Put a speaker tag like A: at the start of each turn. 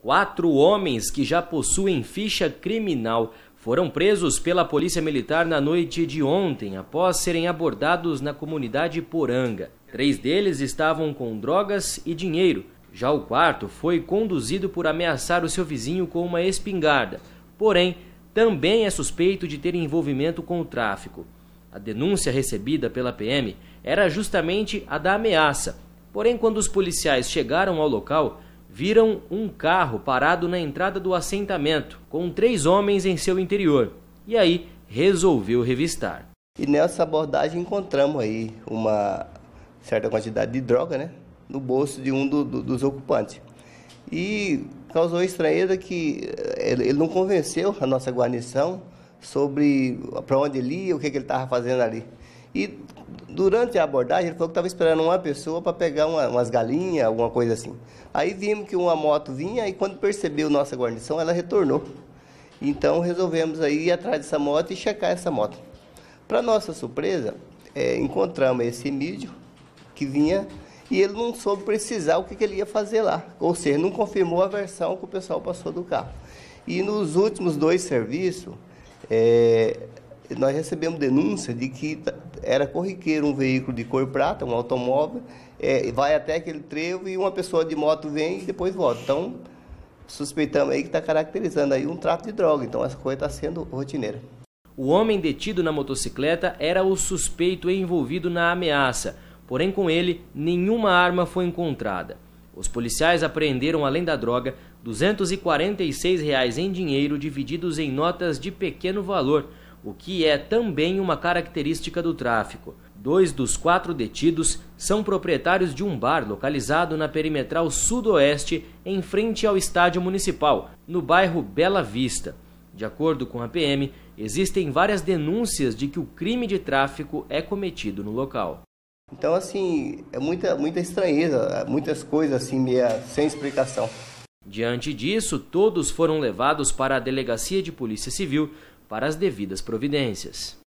A: Quatro homens que já possuem ficha criminal foram presos pela Polícia Militar na noite de ontem, após serem abordados na comunidade Poranga. Três deles estavam com drogas e dinheiro. Já o quarto foi conduzido por ameaçar o seu vizinho com uma espingarda, porém, também é suspeito de ter envolvimento com o tráfico. A denúncia recebida pela PM era justamente a da ameaça, porém, quando os policiais chegaram ao local, viram um carro parado na entrada do assentamento, com três homens em seu interior, e aí resolveu revistar.
B: E nessa abordagem encontramos aí uma certa quantidade de droga, né? No bolso de um do, do, dos ocupantes. E causou estranheza que eh, ele, não convenceu a nossa guarnição sobre para onde ele ia, o que, que ele estava fazendo ali. E durante a abordagem, ele falou que estava esperando uma pessoa para pegar uma, umas galinhas, alguma coisa assim. Aí vimos que uma moto vinha e quando percebeu nossa guarnição, ela retornou. Então resolvemos aí ir atrás dessa moto e checar essa moto. Para nossa surpresa, é, encontramos esse mídio que vinha e ele não soube precisar o que, que, ele ia fazer lá. Ou seja, não confirmou a versão que o pessoal passou do carro. E nos últimos dois serviços, é, nós recebemos denúncia de que era corriqueiro um veículo de cor prata, um automóvel, é, vai até aquele trevo e uma pessoa de moto vem e depois volta. Então, suspeitamos aí que está caracterizando aí um tráfico de droga. Então, essa coisa está sendo rotineira.
A: O homem detido na motocicleta era o suspeito envolvido na ameaça, porém com ele nenhuma arma foi encontrada. Os policiais apreenderam, além da droga, R$ 246 reais em dinheiro divididos em notas de pequeno valor, o que é também uma característica do tráfico. Dois dos quatro detidos são proprietários de um bar localizado na perimetral sudoeste, em frente ao estádio municipal, no bairro Bela Vista. De acordo com a PM, existem várias denúncias de que o crime de tráfico é cometido no local.
B: Então, assim, é muita, muita estranheza, muitas coisas assim, meia, sem explicação.
A: Diante disso, todos foram levados para a Delegacia de Polícia Civil, para as devidas providências.